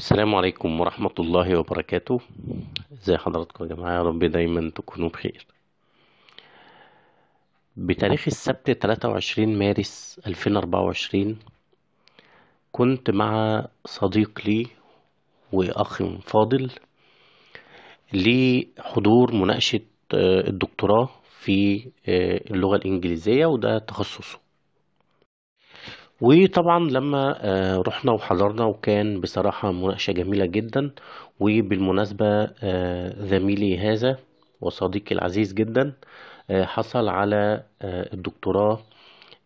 السلام عليكم ورحمة الله وبركاته ازي حضراتكم يا جماعة يا رب دايما تكونوا بخير بتاريخ السبت 23 مارس 2024 كنت مع صديق لي وأخ فاضل لحضور مناقشة آه، الدكتوراه في آه، اللغة الإنجليزية وده تخصصه وطبعا لما آه، رحنا وحضرنا وكان بصراحة مناقشة جميلة جدا وبالمناسبة آه، زميلي هذا وصديقي العزيز جدا آه، حصل على الدكتوراه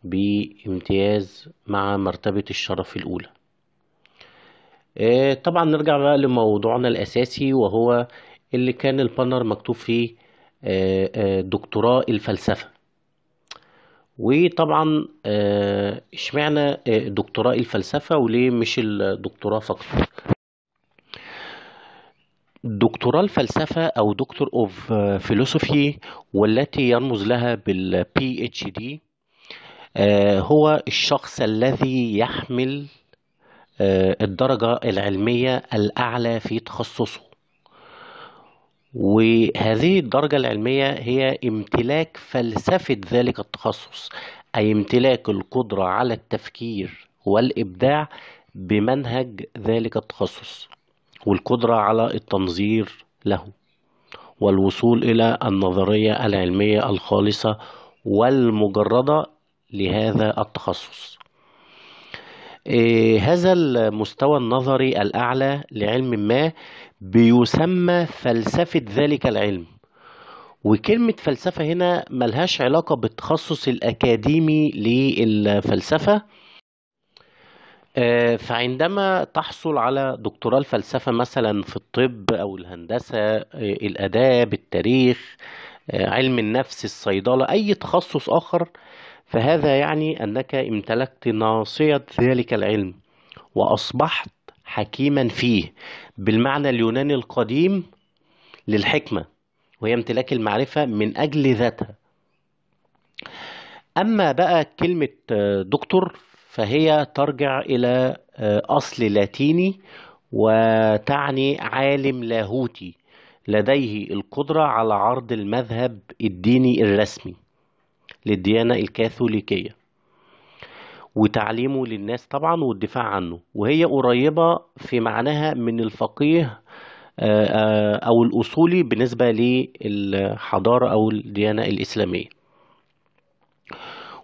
بامتياز مع مرتبة الشرف الأولى طبعا نرجع بقى لموضوعنا الأساسي وهو اللي كان البانر مكتوب فيه دكتوراه الفلسفة وطبعا آه، اشمعنى آه، دكتوراه الفلسفة وليه مش الدكتوراه فقط دكتوراه الفلسفة أو دكتور أوف فيلوسوفي والتي يرمز لها بالبي اتش آه، دي هو الشخص الذي يحمل الدرجة العلمية الأعلى في تخصصه وهذه الدرجة العلمية هي امتلاك فلسفة ذلك التخصص أي امتلاك القدرة على التفكير والإبداع بمنهج ذلك التخصص والقدرة على التنظير له والوصول إلى النظرية العلمية الخالصة والمجردة لهذا التخصص إيه، هذا المستوى النظري الأعلى لعلم ما بيسمى فلسفة ذلك العلم وكلمة فلسفة هنا ملهاش علاقة بالتخصص الأكاديمي للفلسفة إيه، فعندما تحصل على دكتوراه الفلسفة مثلا في الطب أو الهندسة إيه، الأداب التاريخ علم النفس الصيدلة أي تخصص آخر فهذا يعني أنك امتلكت ناصية ذلك العلم وأصبحت حكيما فيه بالمعنى اليوناني القديم للحكمة وهي امتلاك المعرفة من أجل ذاتها أما بقى كلمة آه، دكتور فهي ترجع إلى آه، أصل لاتيني وتعني عالم لاهوتي لديه القدرة على عرض المذهب الديني الرسمي للديانة الكاثوليكية وتعليمه للناس طبعا والدفاع عنه وهي قريبة في معناها من الفقيه آه، آه، أو الأصولي بالنسبة للحضارة أو الديانة الإسلامية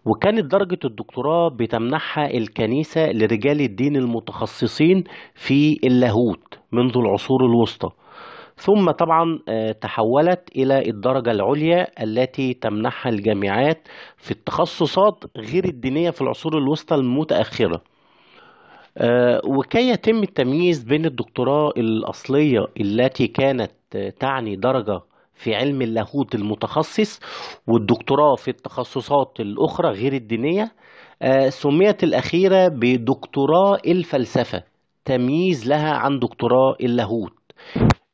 وكانت درجة الدكتوراه بتمنحها الكنيسة لرجال الدين المتخصصين في اللاهوت منذ العصور الوسطى ثم طبعا آه، تحولت إلى الدرجة العليا التي تمنحها الجامعات في التخصصات غير الدينية في العصور الوسطى المتأخرة آه، وكي يتم التمييز بين الدكتوراه الأصلية التي كانت آه، تعني درجة في علم اللاهوت المتخصص والدكتوراه في التخصصات الأخرى غير الدينية سميت الأخيرة بدكتوراه الفلسفة تمييز لها عن دكتوراه اللاهوت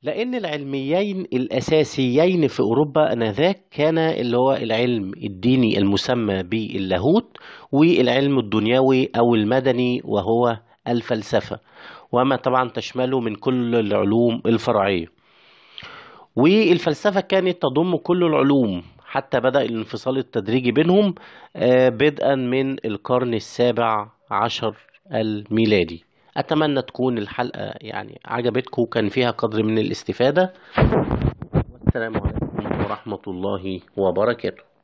لأن العلميين الأساسيين في أوروبا آنذاك كان اللي هو العلم الديني المسمى باللاهوت والعلم الدنيوي أو المدني وهو الفلسفة وما طبعا تشمله من كل العلوم الفرعية والفلسفة كانت تضم كل العلوم حتى بدأ الانفصال التدريجي بينهم آه، بدءا من القرن السابع عشر الميلادي اتمنى تكون الحلقه يعني عجبتكم وكان فيها قدر من الاستفاده والسلام عليكم ورحمه الله وبركاته